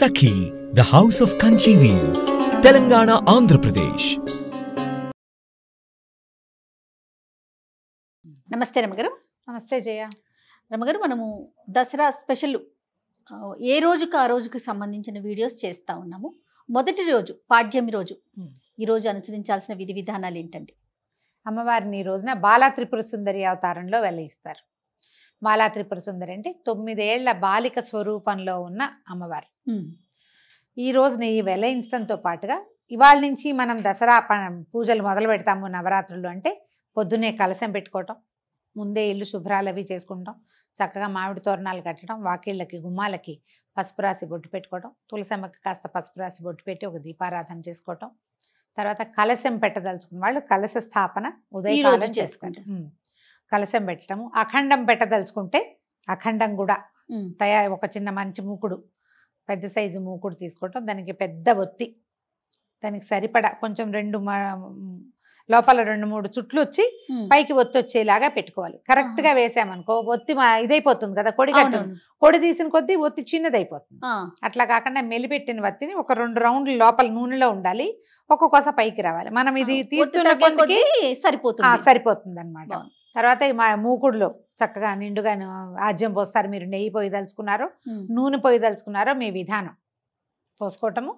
Sakhi the house of Kanchi weaves Telangana Andhra Pradesh నమస్తే రమగారు నమస్తే జయ రమగారు మనము దసరా స్పెషల్ ఏ రోజుకు ఆ రోజుకి సంబంధించిన వీడియోస్ చేస్తూ ఉన్నాము మొదటి రోజు పాడ్యమి రోజు ఈరోజు అనుసరించాల్సిన విధి విధానాలు ఏంటండి అమ్మవారిని ఈ రోజున బాలాత్రిపుర సుందరి అవతారంలో వెల్లయిస్తారు బాలా త్రిపుర సుందరి అంటే తొమ్మిదేళ్ల బాలిక స్వరూపంలో ఉన్న అమ్మవారు ఈ రోజున ఈ వెల ఇన్స్టంట్తో పాటుగా ఇవాళ నుంచి మనం దసరా పూజలు మొదలు పెడతాము నవరాత్రులు అంటే పొద్దున్నే కలసం పెట్టుకోవటం ముందే ఇల్లు శుభ్రాలు అవి చేసుకుంటాం చక్కగా మామిడి తోరణాలు కట్టడం వాకిళ్ళకి గుమ్మాలకి పసుపు రాసి బొట్టు పెట్టుకోవడం తులసమ్మకి కాస్త పసుపు రాసి బొట్టు పెట్టి ఒక దీపారాధన చేసుకోవటం తర్వాత కలశం పెట్టదలుచుకున్న వాళ్ళు కలశ స్థాపన ఉదయం చేసుకుంటాం కలశం పెట్టడం అఖండం పెట్టదలుచుకుంటే అఖండం కూడా తయారు ఒక చిన్న మంచి మూకుడు పెద్ద సైజు మూకుడు తీసుకోవటం దానికి పెద్ద ఒత్తి దానికి సరిపడా కొంచెం రెండు లోపల రెండు మూడు చుట్లు వచ్చి పైకి ఒత్తి వచ్చేలాగా పెట్టుకోవాలి కరెక్ట్ గా వేసామనుకో ఒత్తి ఇదైపోతుంది కదా కొడి కొడి తీసిన కొద్దీ ఒత్తి చిన్నదైపోతుంది అట్లా కాకుండా మెలిపెట్టిన వత్తిని ఒక రెండు రౌండ్లు లోపల నూనెలో ఉండాలి ఒక్కొక్కసారి పైకి రావాలి మనం ఇది తీస్తున్న సరిపోతుంది సరిపోతుంది అనమాట తర్వాత మా మూకుడులు చక్కగా నిండుగా ఆజ్యం పోస్తారు మీరు నెయ్యి పోయదలుచుకున్నారో నూనె పోయదలుచుకున్నారో మీ విధానం పోసుకోవటము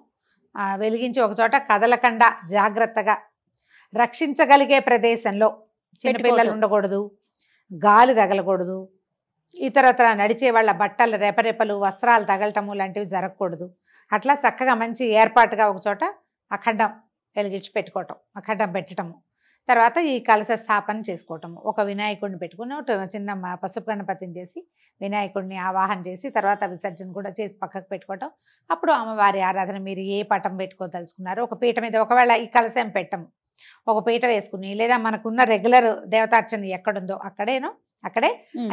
వెలిగించి ఒకచోట కదలకండా జాగ్రత్తగా రక్షించగలిగే ప్రదేశంలో చిన్నపిల్లలు ఉండకూడదు గాలి తగలకూడదు ఇతరత్ర నడిచే వాళ్ళ బట్టలు రెపరెపలు వస్త్రాలు తగలటము లాంటివి జరగకూడదు అట్లా చక్కగా మంచి ఏర్పాటుగా ఒకచోట అఖండం వెలిగించి పెట్టుకోవటం అఖండం పెట్టడము తర్వాత ఈ కలశ స్థాపన చేసుకోవటం ఒక వినాయకుడిని పెట్టుకుని చిన్న పసుపు గణపతిని చేసి వినాయకుడిని ఆవాహన చేసి తర్వాత విసర్జన కూడా చేసి పక్కకు పెట్టుకోవటం అప్పుడు అమ్మవారి ఆరాధన మీరు ఏ పటం పెట్టుకోదలుచుకున్నారు ఒక పీట మీద ఒకవేళ ఈ కలశం పెట్టము ఒక పీట వేసుకుని లేదా మనకున్న రెగ్యులర్ దేవతార్చన ఎక్కడుందో అక్కడేనో అక్కడే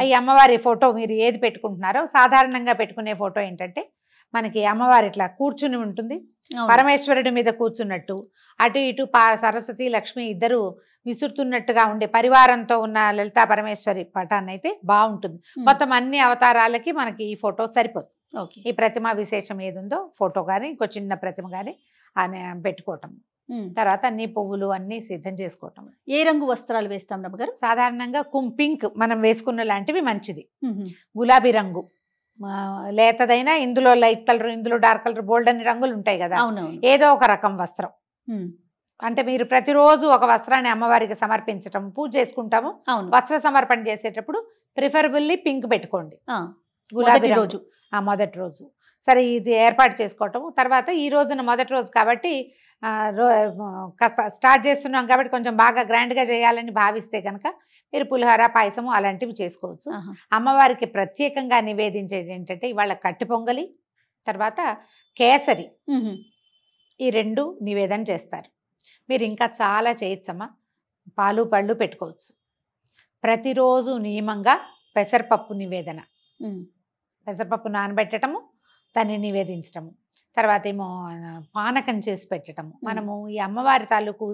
ఈ అమ్మవారి ఫోటో మీరు ఏది పెట్టుకుంటున్నారో సాధారణంగా పెట్టుకునే ఫోటో ఏంటంటే మనకి అమ్మవారి ఇట్లా కూర్చుని ఉంటుంది పరమేశ్వరుడి మీద కూర్చున్నట్టు అటు ఇటు సరస్వతి లక్ష్మి ఇద్దరు విసురుతున్నట్టుగా ఉండే పరివారంతో ఉన్న లలితా పరమేశ్వరి పటాన్ని అయితే బాగుంటుంది మొత్తం అన్ని అవతారాలకి మనకి ఈ ఫోటో సరిపోతుంది ఈ ప్రతిమ విశేషం ఏదుందో ఫోటో కానీ ఇంకో చిన్న ప్రతిమ కానీ అని పెట్టుకోవటం తర్వాత అన్ని పువ్వులు అన్ని సిద్ధం చేసుకోవటం ఏ రంగు వస్త్రాలు వేస్తాం రమ్మగారు సాధారణంగా కుం పింక్ మనం వేసుకున్న లాంటివి మంచిది గులాబీ రంగు లేతదైనా ఇందులో లైట్ కలర్ ఇందులో డార్క్ కలర్ బోల్డ్ అన్ని రంగులు ఉంటాయి కదా ఏదో ఒక రకం వస్త్రం అంటే మీరు ప్రతిరోజు ఒక వస్త్రాన్ని అమ్మవారికి సమర్పించటం పూజ చేసుకుంటాము వస్త్ర సమర్పణ చేసేటప్పుడు ప్రిఫరబుల్లీ పింక్ పెట్టుకోండి గులాబీ రోజు ఆ మొదటి రోజు సరే ఇది ఏర్పాటు చేసుకోవటం తర్వాత ఈ రోజున మొదటి రోజు కాబట్టి కాస్త స్టార్ట్ చేస్తున్నాం కాబట్టి కొంచెం బాగా గ్రాండ్గా చేయాలని భావిస్తే కనుక మీరు పులిహోర పాయసము అలాంటివి చేసుకోవచ్చు అమ్మవారికి ప్రత్యేకంగా నివేదించేది ఏంటంటే ఇవాళ కట్టి పొంగలి తర్వాత కేసరి ఈ రెండు నివేదన చేస్తారు మీరు ఇంకా చాలా చేయొచ్చమ్మా పాలు పళ్ళు పెట్టుకోవచ్చు ప్రతిరోజు నియమంగా పెసరపప్పు నివేదన పెసరపప్పు నానబెట్టడము దాన్ని నివేదించటము తర్వాత ఏమో పానకం చేసి పెట్టడం మనము ఈ అమ్మవారి తాలూకు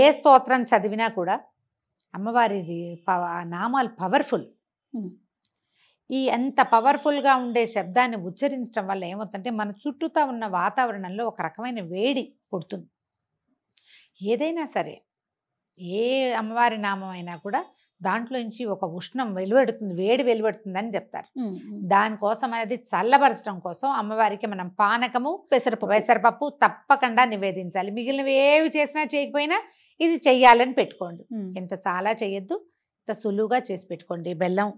ఏ స్తోత్రం చదివినా కూడా అమ్మవారిది పవ నామాలు పవర్ఫుల్ ఈ అంత పవర్ఫుల్గా ఉండే శబ్దాన్ని ఉచ్చరించడం వల్ల ఏమవుతుందంటే మన చుట్టూతా ఉన్న వాతావరణంలో ఒక రకమైన వేడి పుడుతుంది ఏదైనా సరే ఏ అమ్మవారి నామం అయినా కూడా దాంట్లో నుంచి ఒక ఉష్ణం వెలువడుతుంది వేడి వెలువడుతుందని చెప్తారు దానికోసం అనేది చల్లబరచడం కోసం అమ్మవారికి మనం పానకము పెసరపప్పు పెసరపప్పు తప్పకుండా నివేదించాలి మిగిలినవి ఏవి చేసినా చేయకపోయినా ఇది చెయ్యాలని పెట్టుకోండి ఇంత చాలా చేయొద్దు ఇంత సులువుగా చేసి పెట్టుకోండి బెల్లం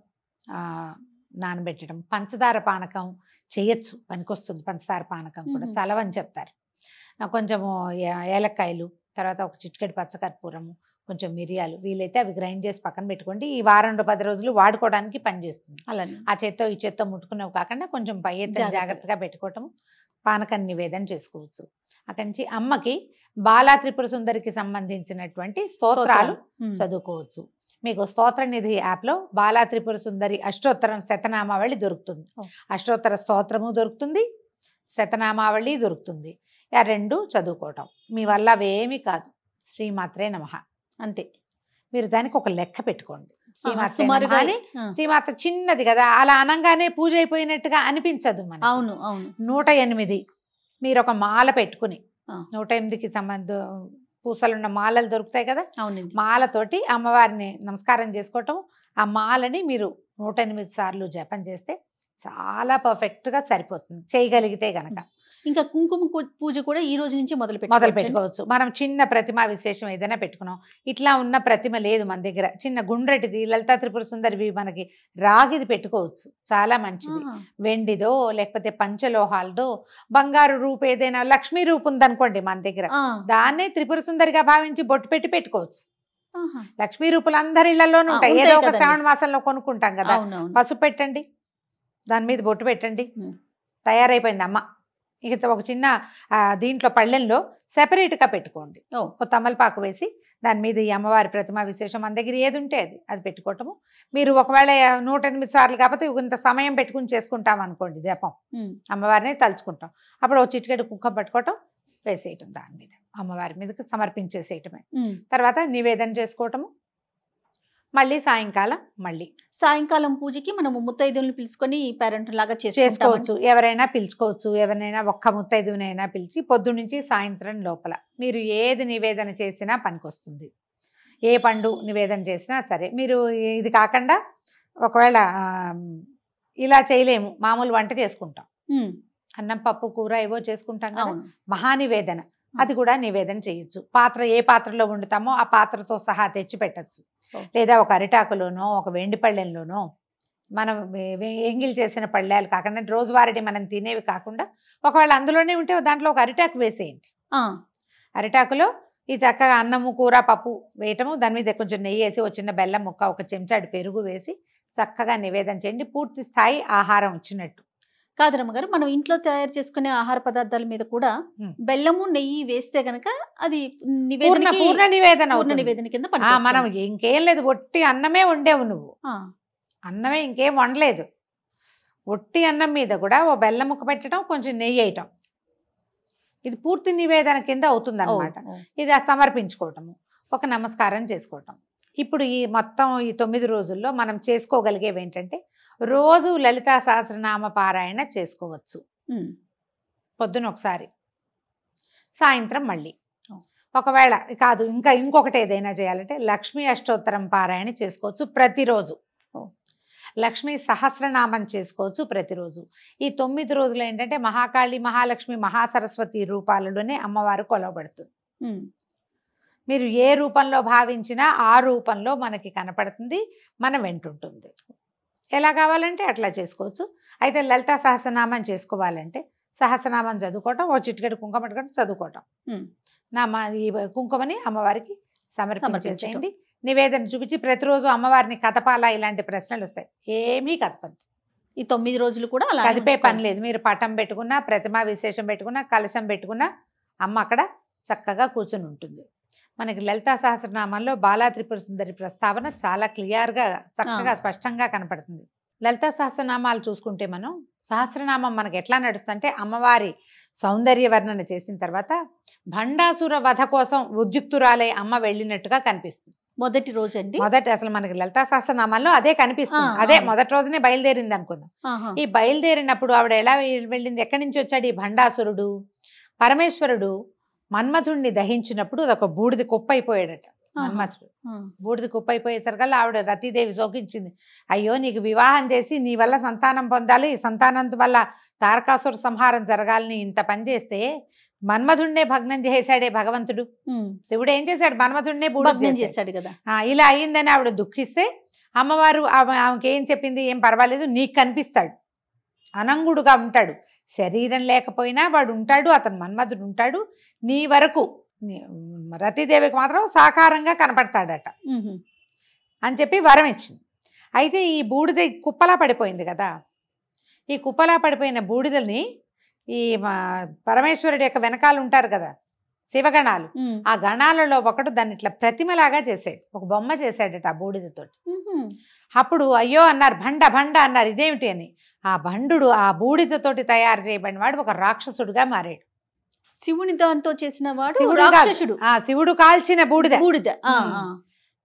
నానబెట్టడం పంచదార పానకం చేయొచ్చు పనికొస్తుంది పంచదార పానకం కూడా చలవని చెప్తారు కొంచెము ఏలక్కాయలు తర్వాత ఒక చిట్కడి పచ్చకర్పూరము కొంచెం మిరియాలు వీలైతే అవి గ్రైండ్ చేసి పక్కన పెట్టుకోండి ఈ వారం పది రోజులు వాడుకోవడానికి పనిచేస్తుంది అలానే ఆ చేత్తో ఈ చేత్తో ముట్టుకున్నవి కాకుండా కొంచెం పై జాగ్రత్తగా పెట్టుకోవటం పానకం నివేదన చేసుకోవచ్చు అక్కడి నుంచి అమ్మకి బాలా త్రిపుర సుందరికి సంబంధించినటువంటి స్తోత్రాలు చదువుకోవచ్చు మీకు స్తోత్ర నిధి యాప్లో బాలా త్రిపుర సుందరి అష్టోత్తరం శతనామావళి దొరుకుతుంది అష్టోత్తర స్తోత్రము దొరుకుతుంది శతనామావళి దొరుకుతుంది ఆ రెండు చదువుకోవటం మీ వల్ల అవేమీ కాదు శ్రీమాత్రే నమ అంతే మీరు దానికి ఒక లెక్క పెట్టుకోండి శ్రీమాత కానీ చిన్నది కదా అలా అనంగానే పూజ అయిపోయినట్టుగా అనిపించదు మన అవును అవును నూట ఎనిమిది మీరు ఒక మాల పెట్టుకుని నూట ఎనిమిదికి సంబంధ పూసలున్న మాలలు దొరుకుతాయి కదా అవును మాలతోటి అమ్మవారిని నమస్కారం చేసుకోవటం ఆ మాలని మీరు నూట ఎనిమిది సార్లు జపం చేస్తే చాలా పర్ఫెక్ట్గా సరిపోతుంది చేయగలిగితే గనక ఇంకా కుంకుమ పూజ కూడా ఈ రోజు నుంచి మొదలు మొదలు పెట్టుకోవచ్చు మనం చిన్న ప్రతిమ విశేషం ఏదైనా పెట్టుకున్నాం ఇట్లా ఉన్న ప్రతిమ లేదు మన దగ్గర చిన్న గుండ్రటిది లలితా త్రిపుర సుందరివి మనకి రాగిది పెట్టుకోవచ్చు చాలా మంచిది వెండిదో లేకపోతే పంచలోహాలదో బంగారు రూపు ఏదైనా లక్ష్మీ రూపు ఉందనుకోండి మన దగ్గర దాన్నే త్రిపుర సుందరిగా భావించి బొట్టు పెట్టి పెట్టుకోవచ్చు లక్ష్మీ రూపులు అందరి ఇళ్లలోనూ ఉంటాయి ఏదో ఒక శ్రావణ మాసంలో కొనుక్కుంటాం కదా పసుపు పెట్టండి దాని మీద బొట్టు పెట్టండి తయారైపోయింది అమ్మ ఇక ఒక చిన్న దీంట్లో పళ్ళెంలో సెపరేట్గా పెట్టుకోండి ఓ తమలపాకు వేసి దాని మీద ఈ అమ్మవారి ప్రతిమ విశేషం మన దగ్గర ఏది ఉంటే అది అది పెట్టుకోవటము మీరు ఒకవేళ నూట ఎనిమిది సార్లు కాకపోతే ఇంత సమయం పెట్టుకుని చేసుకుంటాం అనుకోండి జపం అమ్మవారిని తలుచుకుంటాం అప్పుడు ఒక చిటికెడు కుక్క పట్టుకోవటం వేసేయటం దాని మీద అమ్మవారి మీదకి సమర్పించేసేయటమే తర్వాత నివేదన చేసుకోవటము మళ్ళీ సాయంకాలం మళ్ళీ సాయంకాలం పూజకి మనం ముత్తైదువులను పిలుచుకొని పేరెంట్ లాగా చేసుకోవచ్చు ఎవరైనా పిలుచుకోవచ్చు ఎవరైనా ఒక్క ముత్తైదువునైనా పిలిచి పొద్దు నుంచి సాయంత్రం లోపల మీరు ఏది నివేదన చేసినా పనికొస్తుంది ఏ పండు నివేదన చేసినా సరే మీరు ఇది కాకుండా ఒకవేళ ఇలా చేయలేము మామూలు వంట చేసుకుంటాం అన్నం పప్పు కూర ఏవో చేసుకుంటాం కదా మహానివేదన అది కూడా నివేదన చేయొచ్చు పాత్ర ఏ పాత్రలో వండుతామో ఆ పాత్రతో సహా తెచ్చి పెట్టచ్చు లేదా ఒక అరిటాకులోనో ఒక వెండి పళ్ళెంలోనో మనం ఎంగిల్ చేసిన పళ్ళాలు కాకుండా రోజువారీ మనం తినేవి కాకుండా ఒకవేళ అందులోనే ఉంటే దాంట్లో ఒక అరిటాకు వేసేయండి అరిటాకులో ఈ చక్కగా అన్నము కూర పప్పు వేయటము దాని మీద కొంచెం నెయ్యి వేసి ఒక చిన్న బెల్లం ముక్క ఒక చెంచాడు పెరుగు వేసి చక్కగా నివేదన చేయండి పూర్తి స్థాయి ఆహారం వచ్చినట్టు కాదరమ్మ గారు మనం ఇంట్లో తయారు చేసుకునే ఆహార పదార్థాల మీద కూడా బెల్లము నెయ్యి వేస్తే గనక అది నివేదన పూర్ణ నివేదన పూర్ణ నివేదన కింద మనం ఇంకేం లేదు ఒట్టి అన్నమే వండేవు నువ్వు అన్నమే ఇంకేం వండలేదు ఒట్టి అన్నం మీద కూడా ఓ బెల్లం ముక్క పెట్టడం కొంచెం నెయ్యి వేయటం ఇది పూర్తి నివేదన కింద అవుతుంది అనమాట ఇది సమర్పించుకోవటము ఒక నమస్కారం చేసుకోవటం ఇప్పుడు ఈ మొత్తం ఈ తొమ్మిది రోజుల్లో మనం చేసుకోగలిగేవి ఏంటంటే రోజు లలితా సహస్రనామ పారాయణ చేసుకోవచ్చు పొద్దున ఒకసారి సాయంత్రం మళ్ళీ ఒకవేళ కాదు ఇంకా ఇంకొకటి ఏదైనా చేయాలంటే లక్ష్మీ అష్టోత్తరం పారాయణ చేసుకోవచ్చు ప్రతిరోజు లక్ష్మీ సహస్రనామం చేసుకోవచ్చు ప్రతిరోజు ఈ తొమ్మిది రోజులు ఏంటంటే మహాకాళి మహాలక్ష్మి మహాసరస్వతి రూపాలలోనే అమ్మవారు కొలవబడుతుంది మీరు ఏ రూపంలో భావించినా ఆ రూపంలో మనకి కనపడుతుంది మనం వెంటుంటుంది ఎలా కావాలంటే అట్లా చేసుకోవచ్చు అయితే లలిత సహస్రనామం చేసుకోవాలంటే సహస్రనామం చదువుకోవటం ఓ చిట్టుకడి కుంకుమ పెట్టుకుని చదువుకోవటం నా మా ఈ కుంకుమని అమ్మవారికి సమర్పించేసేయండి నివేదన చూపించి ప్రతిరోజు అమ్మవారిని కథపాలా ఇలాంటి ప్రశ్నలు వస్తాయి ఏమీ కదపద్దు ఈ తొమ్మిది రోజులు కూడా అలా కదిపే పని లేదు మీరు పటం పెట్టుకున్నా ప్రతిమ విశేషం పెట్టుకున్నా కలశం పెట్టుకున్నా అమ్మ అక్కడ చక్కగా కూర్చుని ఉంటుంది మనకి లలితా సహస్రనామాల్లో బాలా త్రిపుర సుందరి ప్రస్తావన చాలా క్లియర్గా చక్కగా స్పష్టంగా కనపడుతుంది లలితా సహస్రనామాలు చూసుకుంటే మనం సహస్రనామం మనకి ఎట్లా నడుస్తుందంటే అమ్మవారి సౌందర్య వర్ణన చేసిన తర్వాత భండాసుర వధ కోసం ఉద్యుక్తురాలే అమ్మ వెళ్ళినట్టుగా కనిపిస్తుంది మొదటి రోజు అండి మొదటి అసలు మనకి లలితా సహస్రనామాల్లో అదే కనిపిస్తుంది అదే మొదటి రోజునే బయలుదేరింది అనుకుందాం ఈ బయలుదేరినప్పుడు ఆవిడ ఎలా వెళ్ళింది ఎక్కడి నుంచి వచ్చాడు ఈ భండాసురుడు పరమేశ్వరుడు మన్మథుడిని దహించినప్పుడు అదొక బూడిది కుప్పైపోయాడట మన్మధుడు మన్మథుడు బూడిది కుప్ప అయిపోయేసరికల్లా ఆవిడ రతీదేవి శోకించింది అయ్యో నీకు వివాహం చేసి నీ వల్ల సంతానం పొందాలి సంతానం వల్ల తారకాసుర సంహారం జరగాలని ఇంత పని చేస్తే మన్మధుడినే భగ్నం చేశాడే భగవంతుడు శివుడు ఏం చేశాడు మన్మధుడినే భగ్నం చేశాడు కదా ఇలా అయ్యిందని ఆవిడ దుఃఖిస్తే అమ్మవారు ఆమెకేం చెప్పింది ఏం పర్వాలేదు నీకు కనిపిస్తాడు అనంగుడుగా ఉంటాడు శరీరం లేకపోయినా వాడు ఉంటాడు అతను మన్మధుడు ఉంటాడు నీ వరకు రతీదేవికి మాత్రం సాకారంగా కనపడతాడట అని చెప్పి వరం ఇచ్చింది అయితే ఈ బూడిద కుప్పలా పడిపోయింది కదా ఈ కుప్పలా పడిపోయిన బూడిదల్ని ఈ పరమేశ్వరుడి యొక్క వెనకాల ఉంటారు కదా శివగణాలు ఆ గణాలలో ఒకడు దాన్ని ఇట్లా ప్రతిమలాగా చేసాడు ఒక బొమ్మ చేశాడట ఆ బూడిదతో అప్పుడు అయ్యో అన్నారు భండ భండ అన్నారు ఇదేమిటి అని ఆ భండు ఆ బూడిదతోటి తయారు చేయబడిన వాడు ఒక రాక్షసుడుగా మారాడు శివుని దాంతో చేసిన వాడు రాక్షసుడు ఆ శివుడు కాల్చిన బూడిద బూడిద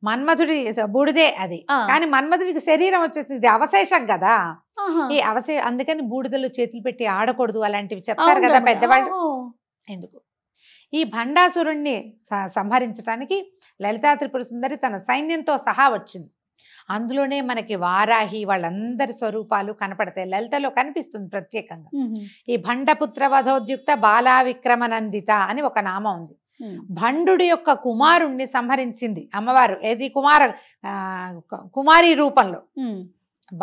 మన్మధుడి బూడిదే అది కానీ మన్మధుడికి శరీరం వచ్చేసింది అవశేషం కదా ఈ అవశే అందుకని బూడిదలు చేతులు పెట్టి ఆడకూడదు అలాంటివి చెప్తారు కదా పెద్దవాళ్ళు ఎందుకు ఈ భండాసురుణ్ణి సంహరించడానికి లలితా త్రిపుర సుందరి తన సైన్యంతో సహా వచ్చింది అందులోనే మనకి వారాహి వాళ్ళందరి స్వరూపాలు కనపడతాయి లలితలో కనిపిస్తుంది ప్రత్యేకంగా ఈ భండపుత్ర వధోద్యుక్త బాలా విక్రమనందిత అని ఒక నామం ఉంది భండు యొక్క కుమారుణ్ణి సంహరించింది అమ్మవారు ఏది కుమార కుమారి రూపంలో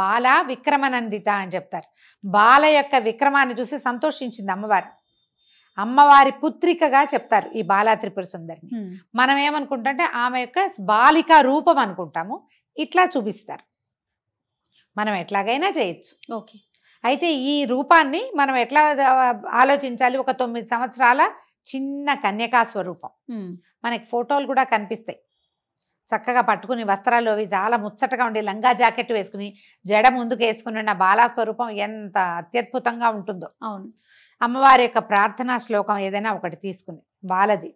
బాల విక్రమనందిత అని చెప్తారు బాల యొక్క విక్రమాన్ని చూసి సంతోషించింది అమ్మవారు అమ్మవారి పుత్రికగా చెప్తారు ఈ బాలా త్రిపుర సుందరిని మనం ఏమనుకుంటామంటే ఆమె యొక్క బాలిక రూపం అనుకుంటాము ఇట్లా చూపిస్తారు మనం ఎట్లాగైనా చేయొచ్చు ఓకే అయితే ఈ రూపాన్ని మనం ఎట్లా ఆలోచించాలి ఒక తొమ్మిది సంవత్సరాల చిన్న కన్యకా స్వరూపం మనకి ఫోటోలు కూడా కనిపిస్తాయి చక్కగా పట్టుకుని వస్త్రాలు అవి చాలా ముచ్చటగా ఉండి లంగా జాకెట్ వేసుకుని జడ ముందుకు వేసుకుని ఉన్న బాలా స్వరూపం ఎంత అత్యద్భుతంగా ఉంటుందో అవును అమ్మవారి యొక్క ప్రార్థనా శ్లోకం ఏదైనా ఒకటి తీసుకుని బాలది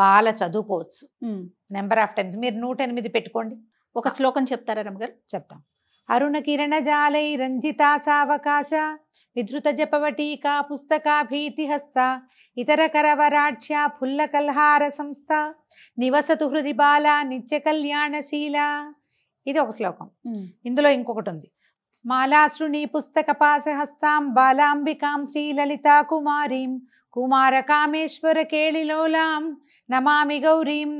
బాల చదువుకోవచ్చు నెంబర్ ఆఫ్ టైమ్స్ మీరు నూట ఎనిమిది పెట్టుకోండి ఒక శ్లోకం చెప్తారా రమ్మగారు చెప్తాం అరుణ కిరణ జాలై రంజితా సావకాశ విధృత జపవటీకా భీతి భీతిహస్త ఇతర కరవరాక్ష్య ఫుల్ల కల్హార సంస్థ నివసతు హృది బాల నిత్య కళ్యాణశీల ఇది ఒక శ్లోకం ఇందులో ఇంకొకటి ఉంది మాలాశ్రుని పుస్తక పాశహస్తాం బాలాంబికాం శ్రీలలితాకుమారీం కుమారీం కామేశ్వర కేళిలోలాం నమామి గౌరీం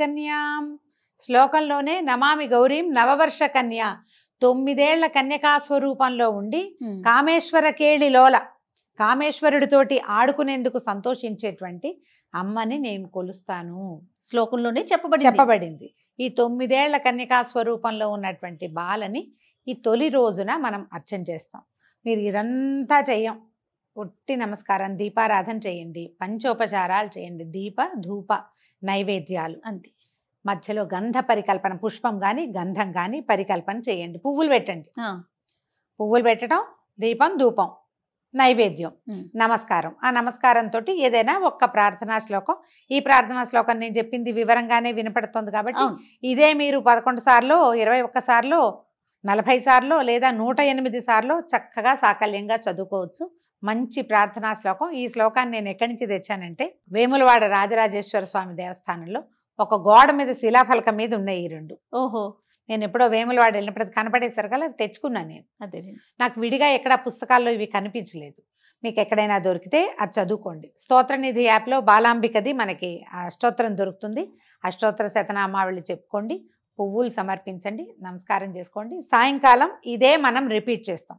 కన్యాం శ్లోకంలోనే నమామి గౌరీం నవవర్ష కన్య తొమ్మిదేళ్ల కన్యకా స్వరూపంలో ఉండి కామేశ్వర కేళిలోల కామేశ్వరుడితోటి ఆడుకునేందుకు సంతోషించేటువంటి అమ్మని నేను కొలుస్తాను శ్లోకంలోనే చెప్పబడి చెప్పబడింది ఈ తొమ్మిదేళ్ల కన్యకా స్వరూపంలో ఉన్నటువంటి బాలని ఈ తొలి రోజున మనం అర్చన చేస్తాం మీరు ఇదంతా చెయ్యం ఉట్టి నమస్కారం దీపారాధన చేయండి పంచోపచారాలు చేయండి దీప ధూప నైవేద్యాలు అంతే మధ్యలో గంధ పరికల్పన పుష్పం కానీ గంధం కానీ పరికల్పన చేయండి పువ్వులు పెట్టండి పువ్వులు పెట్టడం దీపం ధూపం నైవేద్యం నమస్కారం ఆ నమస్కారంతో ఏదైనా ఒక్క ప్రార్థనా శ్లోకం ఈ ప్రార్థనా శ్లోకం నేను చెప్పింది వివరంగానే వినపడుతుంది కాబట్టి ఇదే మీరు పదకొండు సార్లు ఇరవై ఒక్కసార్లు నలభై సార్లు లేదా నూట ఎనిమిది సార్లు చక్కగా సాకల్యంగా చదువుకోవచ్చు మంచి ప్రార్థనా శ్లోకం ఈ శ్లోకాన్ని నేను ఎక్కడి నుంచి తెచ్చానంటే వేములవాడ రాజరాజేశ్వర స్వామి దేవస్థానంలో ఒక గోడ మీద శిలాఫలకం మీద ఉన్నాయి ఈ రెండు ఓహో నేను ఎప్పుడో వేములవాడ వెళ్ళినప్పుడు అది కనపడేసరి కదా తెచ్చుకున్నాను నేను అదే నాకు విడిగా ఎక్కడ పుస్తకాల్లో ఇవి కనిపించలేదు మీకు ఎక్కడైనా దొరికితే అది చదువుకోండి స్తోత్రనిధి యాప్లో బాలాంబికది మనకి అష్టోత్తరం దొరుకుతుంది అష్టోత్తర శతనామావళి చెప్పుకోండి పువ్వులు సమర్పించండి నమస్కారం చేసుకోండి సాయంకాలం ఇదే మనం రిపీట్ చేస్తాం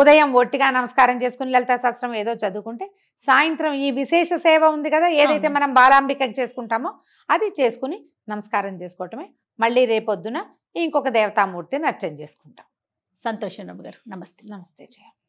ఉదయం ఒట్టిగా నమస్కారం చేసుకుని లలితా శాస్త్రం ఏదో చదువుకుంటే సాయంత్రం ఈ విశేష సేవ ఉంది కదా ఏదైతే మనం బాలాంబికకి చేసుకుంటామో అది చేసుకుని నమస్కారం చేసుకోవటమే మళ్ళీ రేపొద్దున ఇంకొక దేవతామూర్తిని అర్చన చేసుకుంటాం సంతోషం గారు నమస్తే నమస్తే చేయండి